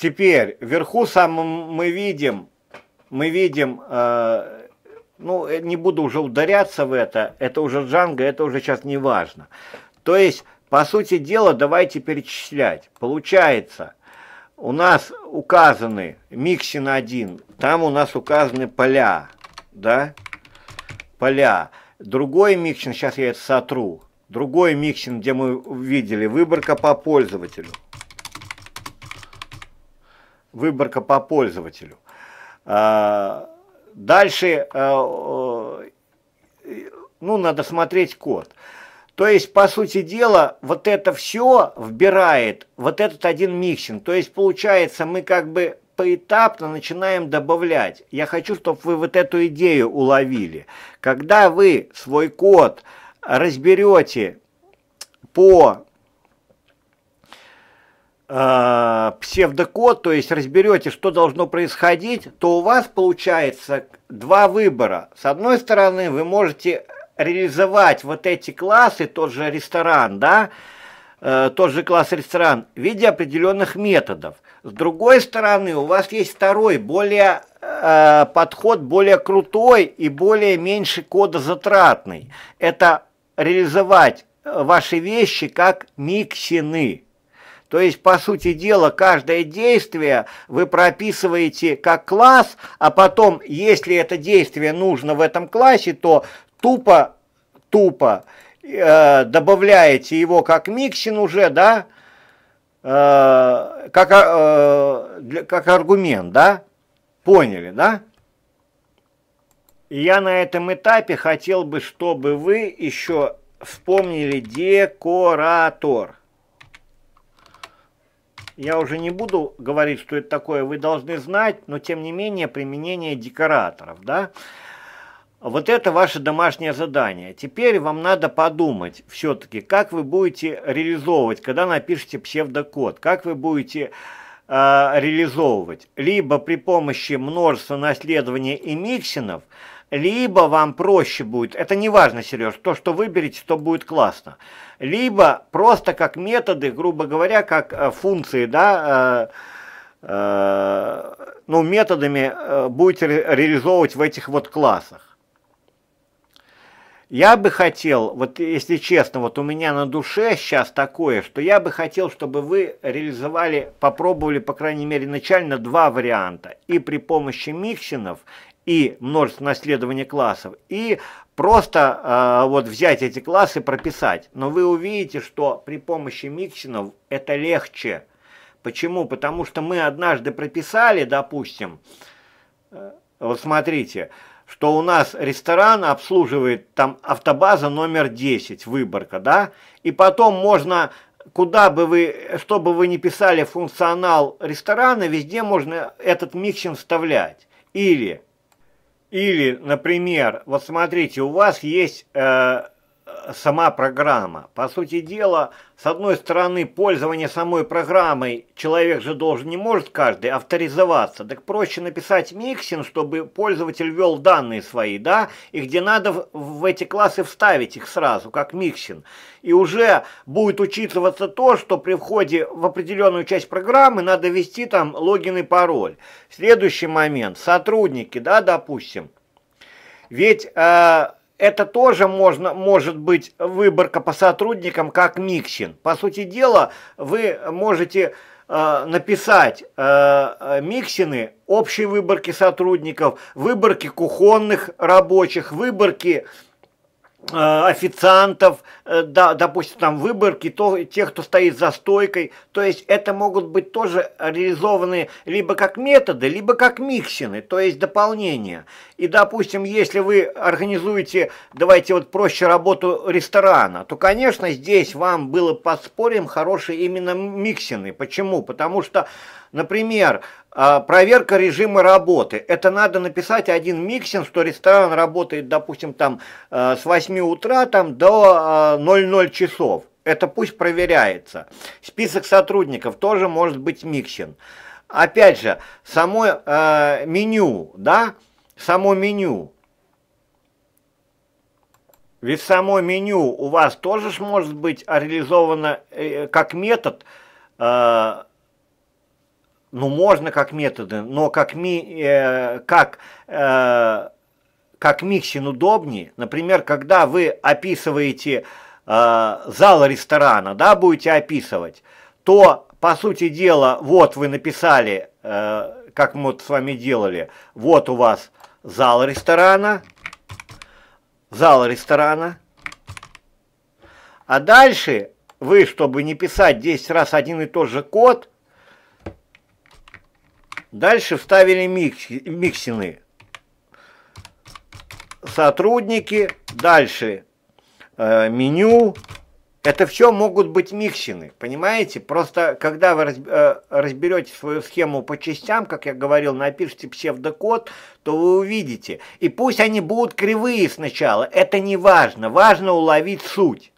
Теперь вверху самым мы видим, мы видим, э, ну э, не буду уже ударяться в это, это уже джанга, это уже сейчас не важно. То есть, по сути дела, давайте перечислять. Получается, у нас указаны миксин 1, там у нас указаны поля, да, поля. Другой миксин, сейчас я это сотру, другой миксин, где мы видели, выборка по пользователю выборка по пользователю. А, дальше, а, ну, надо смотреть код. То есть, по сути дела, вот это все вбирает вот этот один миксинг. То есть, получается, мы как бы поэтапно начинаем добавлять. Я хочу, чтобы вы вот эту идею уловили. Когда вы свой код разберете по э, псевдокод, то есть разберете, что должно происходить, то у вас получается два выбора. С одной стороны, вы можете реализовать вот эти классы, тот же ресторан, да, э, тот же класс ресторан в виде определенных методов. С другой стороны, у вас есть второй, более э, подход, более крутой и более меньше затратный, Это реализовать э, ваши вещи как миксины. То есть, по сути дела, каждое действие вы прописываете как класс, а потом, если это действие нужно в этом классе, то тупо, тупо э, добавляете его как миксин уже, да, э, как, э, для, как аргумент, да? Поняли, да? Я на этом этапе хотел бы, чтобы вы еще вспомнили декоратор. Я уже не буду говорить, что это такое, вы должны знать, но тем не менее применение декораторов, да? Вот это ваше домашнее задание. Теперь вам надо подумать все-таки, как вы будете реализовывать, когда напишете псевдокод, как вы будете э, реализовывать. Либо при помощи множества наследования и миксинов, либо вам проще будет, это не важно, Сереж, то, что выберете, то будет классно либо просто как методы, грубо говоря, как э, функции, да, э, э, ну, методами будете реализовывать в этих вот классах. Я бы хотел, вот если честно, вот у меня на душе сейчас такое, что я бы хотел, чтобы вы реализовали, попробовали, по крайней мере, начально два варианта. И при помощи миксинов, и множество наследования классов, и просто э, вот взять эти классы, прописать. Но вы увидите, что при помощи миксинов это легче. Почему? Потому что мы однажды прописали, допустим, э, вот смотрите, что у нас ресторан обслуживает там автобаза номер 10, выборка, да, и потом можно, куда бы вы, что бы вы ни писали функционал ресторана, везде можно этот миксинг вставлять. Или или, например, вот смотрите, у вас есть э, Э, сама программа. По сути дела, с одной стороны, пользование самой программой человек же должен не может каждый авторизоваться. Так проще написать миксин, чтобы пользователь ввел данные свои, да, и где надо в эти классы вставить их сразу, как миксин. И уже будет учитываться то, что при входе в определенную часть программы надо ввести там логин и пароль. Следующий момент. Сотрудники, да, допустим. Ведь... Э, это тоже можно, может быть выборка по сотрудникам как миксин. По сути дела, вы можете э, написать э, э миксины общей выборки сотрудников, выборки кухонных рабочих, выборки э, Э, официантов, э, да, допустим, там выборки, то, тех, кто стоит за стойкой. То есть это могут быть тоже реализованы либо как методы, либо как миксины, то есть дополнения. И, допустим, если вы организуете, давайте вот проще работу ресторана, то, конечно, здесь вам было подспорьем хорошие именно миксины. Почему? Потому что Например, а, проверка режима работы. Это надо написать один миксинг, что ресторан работает, допустим, там а, с 8 утра там, до 00 а, часов. Это пусть проверяется. Список сотрудников тоже может быть миксен. Опять же, само э, меню, да, само меню. Ведь само меню у вас тоже может быть реализовано э, как метод э, ну, можно как методы, но как, ми, э, как, э, как миксин удобнее. Например, когда вы описываете э, зал ресторана, да, будете описывать, то, по сути дела, вот вы написали, э, как мы вот с вами делали, вот у вас зал ресторана, зал ресторана, а дальше вы, чтобы не писать 10 раз один и тот же код, Дальше вставили миксины. Сотрудники, дальше э, меню. Это все могут быть миксины, понимаете? Просто когда вы э, разберете свою схему по частям, как я говорил, напишите псевдокод, то вы увидите. И пусть они будут кривые сначала, это не важно. Важно уловить суть.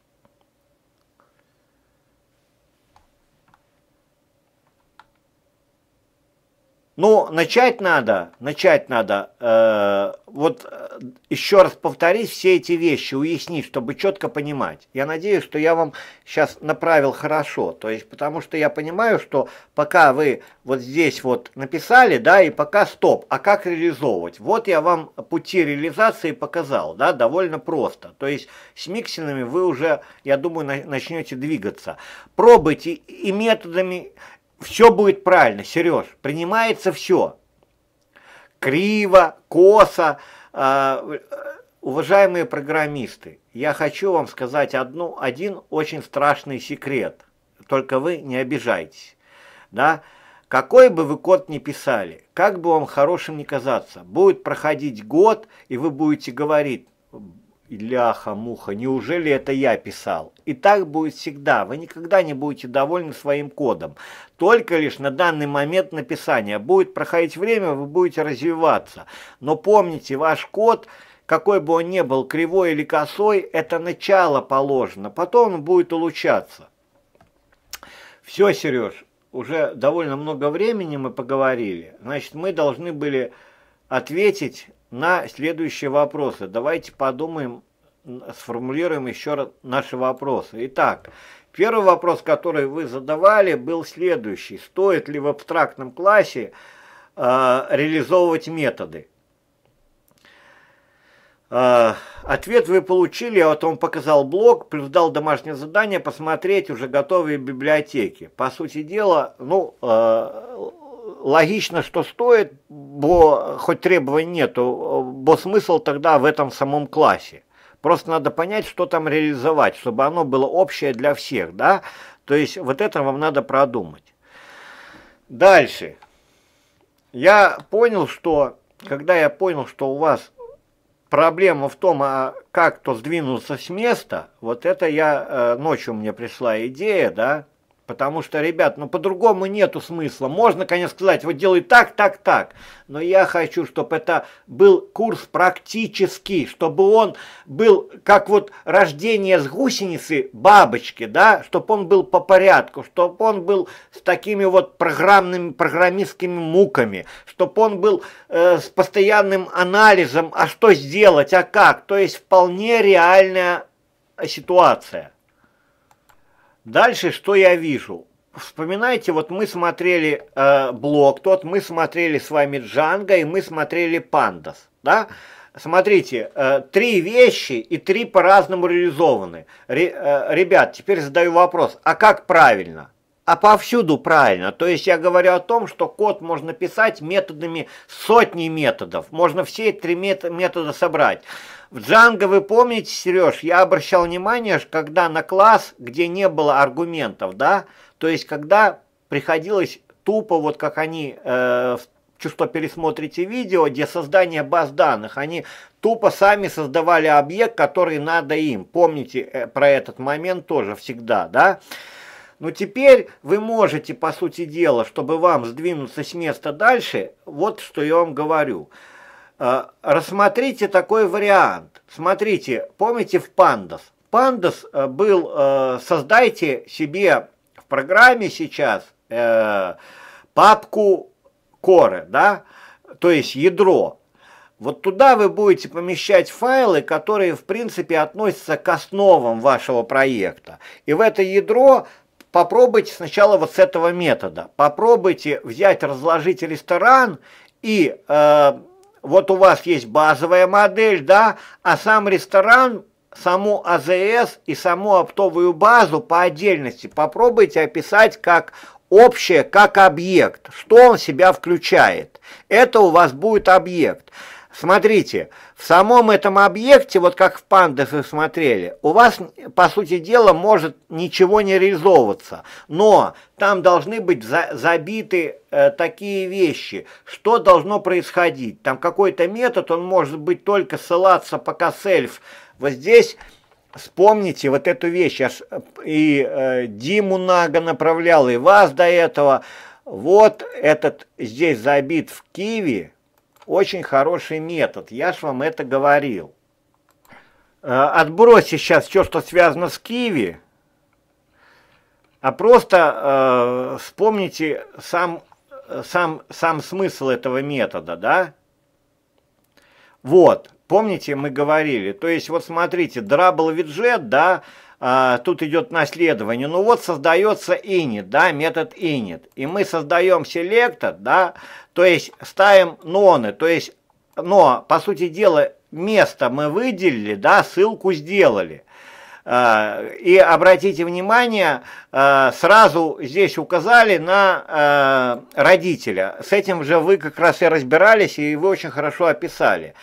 Ну, начать надо, начать надо. Э, вот э, еще раз повторить все эти вещи, уяснить, чтобы четко понимать. Я надеюсь, что я вам сейчас направил хорошо. То есть, потому что я понимаю, что пока вы вот здесь вот написали, да, и пока стоп, а как реализовывать? Вот я вам пути реализации показал, да, довольно просто. То есть, с миксинами вы уже, я думаю, начнете двигаться. Пробуйте и методами, все будет правильно, Сереж, принимается все. Криво, косо. Э, уважаемые программисты, я хочу вам сказать одну, один очень страшный секрет. Только вы не обижайтесь. Да? Какой бы вы код ни писали, как бы вам хорошим ни казаться, будет проходить год, и вы будете говорить, Ляха-муха, неужели это я писал? И так будет всегда, вы никогда не будете довольны своим кодом. Только лишь на данный момент написания. Будет проходить время, вы будете развиваться. Но помните, ваш код какой бы он ни был, кривой или косой, это начало положено, потом он будет улучшаться. Все, Сереж, уже довольно много времени мы поговорили, значит, мы должны были ответить на следующие вопросы. Давайте подумаем, сформулируем еще раз наши вопросы. Итак, первый вопрос, который вы задавали, был следующий. Стоит ли в абстрактном классе э, реализовывать методы? Э, ответ вы получили, я вот вам показал блок, плюс дал домашнее задание посмотреть уже готовые библиотеки. По сути дела, ну, э, логично, что стоит, бо хоть требований нету, бо смысл тогда в этом самом классе. Просто надо понять, что там реализовать, чтобы оно было общее для всех, да? То есть вот это вам надо продумать. Дальше. Я понял, что, когда я понял, что у вас проблема в том, а как то сдвинуться с места, вот это я, э, ночью мне пришла идея, да, Потому что, ребят, ну по-другому нету смысла. Можно, конечно, сказать, вот делай так, так, так. Но я хочу, чтобы это был курс практический, чтобы он был как вот рождение с гусеницы бабочки, да, чтобы он был по порядку, чтобы он был с такими вот программными, программистскими муками, чтобы он был э, с постоянным анализом, а что сделать, а как. То есть вполне реальная ситуация. Дальше что я вижу? Вспоминайте, вот мы смотрели э, блок тот, мы смотрели с вами Джанго и мы смотрели Пандас, да? Смотрите, э, три вещи и три по-разному реализованы. Ре, э, ребят, теперь задаю вопрос, а как правильно? А повсюду правильно. То есть я говорю о том, что код можно писать методами сотни методов. Можно все три метода собрать. В Django, вы помните, Сереж, я обращал внимание, когда на класс, где не было аргументов, да, то есть когда приходилось тупо, вот как они, э, что пересмотрите видео, где создание баз данных, они тупо сами создавали объект, который надо им. Помните э, про этот момент тоже всегда, да? Да. Но теперь вы можете, по сути дела, чтобы вам сдвинуться с места дальше, вот что я вам говорю. Э, рассмотрите такой вариант. Смотрите, помните в Pandas? Pandas э, был, э, создайте себе в программе сейчас папку коры, да, то есть ядро. Вот туда вы будете помещать файлы, которые, в принципе, относятся к основам вашего проекта. И в это ядро попробуйте сначала вот с этого метода. Попробуйте взять, разложить ресторан и э, вот у вас есть базовая модель, да, а сам ресторан, саму АЗС и саму оптовую базу по отдельности попробуйте описать как общее, как объект, что он в себя включает. Это у вас будет объект. Смотрите, в самом этом объекте, вот как в пандасы смотрели, у вас, по сути дела, может ничего не реализовываться, но там должны быть за, забиты э, такие вещи, что должно происходить. Там какой-то метод, он может быть только ссылаться пока сельф. Вот здесь вспомните вот эту вещь. Я ж, и э, Диму Нага направлял, и вас до этого. Вот этот здесь забит в Киеве, очень хороший метод, я же вам это говорил. Э, отбросьте сейчас все, что связано с киви, а просто э, вспомните сам, сам, сам смысл этого метода, да? Вот, помните, мы говорили, то есть вот смотрите, драбл виджет, да, а, тут идет наследование. Ну вот создается init, да, метод init. И мы создаем селектор, да, то есть ставим ноны, то есть, но, по сути дела, место мы выделили, да, ссылку сделали. А, и обратите внимание, а, сразу здесь указали на родителя. С этим же вы как раз и разбирались, и вы очень хорошо описали.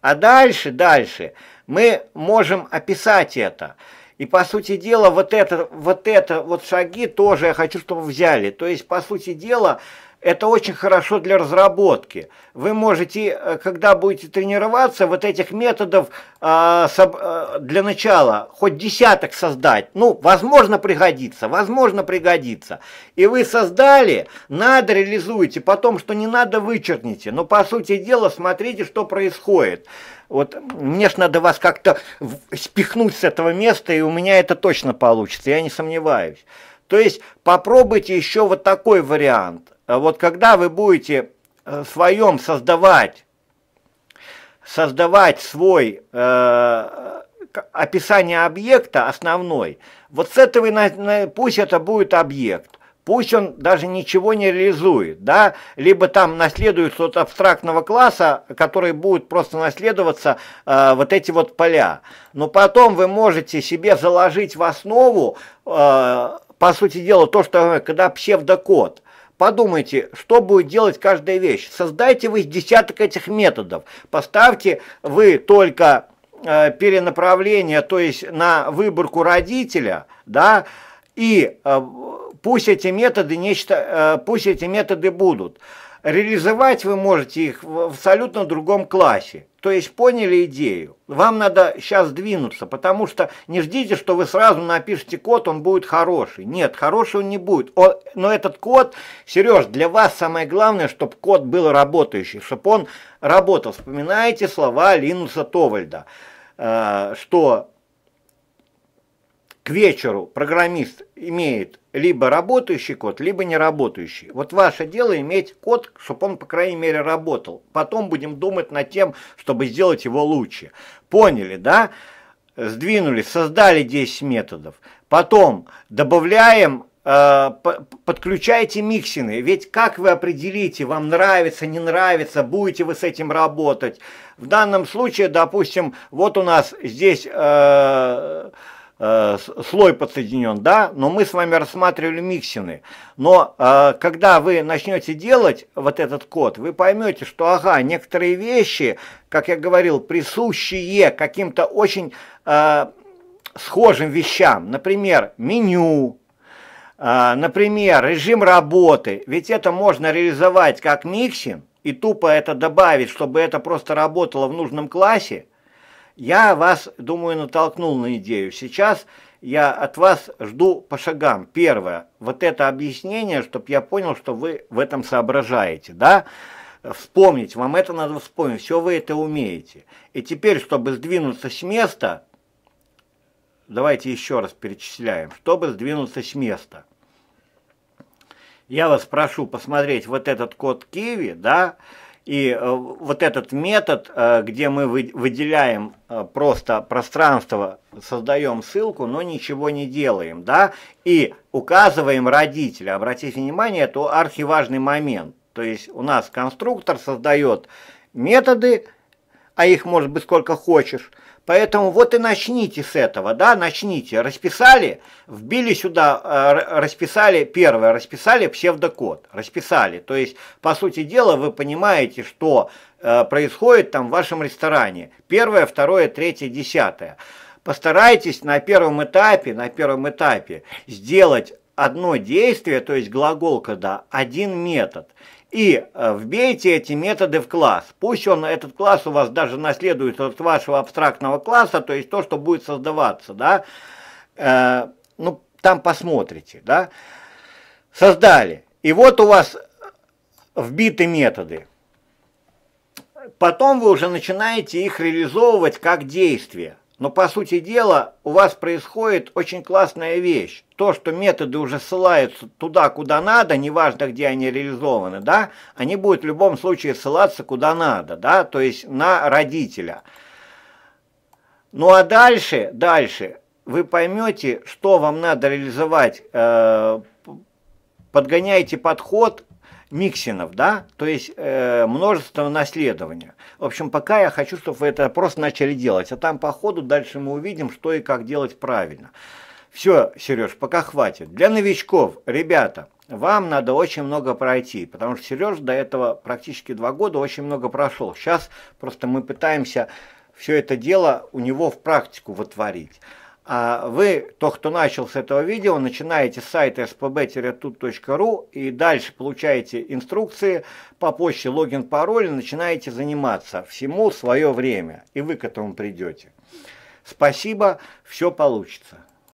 А дальше, дальше мы можем описать это. И по сути дела вот это, вот это, вот шаги тоже я хочу, чтобы взяли. То есть по сути дела это очень хорошо для разработки. Вы можете, э, когда будете тренироваться, вот этих методов а, э, для начала хоть десяток создать. Ну, возможно, пригодится, возможно, пригодится. И вы создали, надо реализуйте, потом, что не надо, вычеркните. Но, по сути дела, смотрите, что происходит. Вот мне ж надо вас как-то спихнуть с этого места, и у меня это точно получится, я не сомневаюсь. То есть попробуйте еще вот такой вариант. Вот когда вы будете э, в своем создавать, создавать свой э, описание объекта основной, вот с этого и пусть это будет объект пусть он даже ничего не реализует, да, либо там наследует от абстрактного класса, который будет просто наследоваться э, вот эти вот поля. Но потом вы можете себе заложить в основу э, по сути дела, то, что когда псевдокод – Подумайте, что будет делать каждая вещь. Создайте вы десяток этих методов. Поставьте вы только э, перенаправление, то есть на выборку родителя, да, и э, пусть эти методы нечто, э, пусть эти методы будут реализовать вы можете их в абсолютно другом классе. То есть поняли идею. Вам надо сейчас двинуться, потому что не ждите, что вы сразу напишете код, он будет хороший. Нет, хороший он не будет. Он, но этот код, Сереж, для вас самое главное, чтобы код был работающий, чтобы он работал. Вспоминайте слова Линуса Товальда, э, что к вечеру программист имеет либо работающий код, либо не работающий. Вот ваше дело иметь код, чтобы он, по крайней мере, работал. Потом будем думать над тем, чтобы сделать его лучше. Поняли, да? Сдвинули, создали 10 методов. Потом добавляем э, подключайте миксины, ведь как вы определите, вам нравится, не нравится, будете вы с этим работать. В данном случае, допустим, вот у нас здесь... Э Э, слой подсоединен, да, но мы с вами рассматривали миксины. Но э, когда вы начнете делать вот этот код, вы поймете, что, ага, некоторые вещи, как я говорил, присущие каким-то очень э, схожим вещам, например, меню, э, например, режим работы, ведь это можно реализовать как миксин и тупо это добавить, чтобы это просто работало в нужном классе, я вас, думаю, натолкнул на идею. Сейчас я от вас жду по шагам. Первое, вот это объяснение, чтобы я понял, что вы в этом соображаете, да? Вспомнить, вам это надо вспомнить, все вы это умеете. И теперь, чтобы сдвинуться с места, давайте еще раз перечисляем, чтобы сдвинуться с места. Я вас прошу посмотреть вот этот код Киви, да, и э, вот этот метод, э, где мы выделяем э, просто пространство, создаем ссылку, но ничего не делаем, да, и указываем родителя. Обратите внимание, это архиважный момент. То есть у нас конструктор создает методы, а их может быть сколько хочешь. Поэтому вот и начните с этого, да, начните. Расписали, вбили сюда, э, расписали, первое, расписали псевдокод, расписали. То есть, по сути дела, вы понимаете, что э, происходит там в вашем ресторане. Первое, второе, третье, десятое. Постарайтесь на первом этапе, на первом этапе сделать одно действие, то есть глагол, когда один метод – и э, вбейте эти методы в класс. Пусть он, этот класс у вас даже наследует от вашего абстрактного класса, то есть то, что будет создаваться, да, э, ну, там посмотрите, да, создали. И вот у вас вбиты методы. Потом вы уже начинаете их реализовывать как действие. Но по сути дела у вас происходит очень классная вещь то, что методы уже ссылаются туда, куда надо, неважно, где они реализованы, да, они будут в любом случае ссылаться куда надо, да, то есть на родителя. Ну а дальше, дальше вы поймете, что вам надо реализовать, э, подгоняете подход Миксинов, да, то есть э, множество наследования. В общем, пока я хочу, чтобы вы это просто начали делать, а там по ходу дальше мы увидим, что и как делать правильно. Все, Сереж, пока хватит. Для новичков, ребята, вам надо очень много пройти, потому что Сереж до этого практически два года очень много прошел. Сейчас просто мы пытаемся все это дело у него в практику вытворить. А вы, то, кто начал с этого видео, начинаете с сайта spb-tut.ru и дальше получаете инструкции по почте логин, пароль и начинаете заниматься всему свое время. И вы к этому придете. Спасибо, все получится.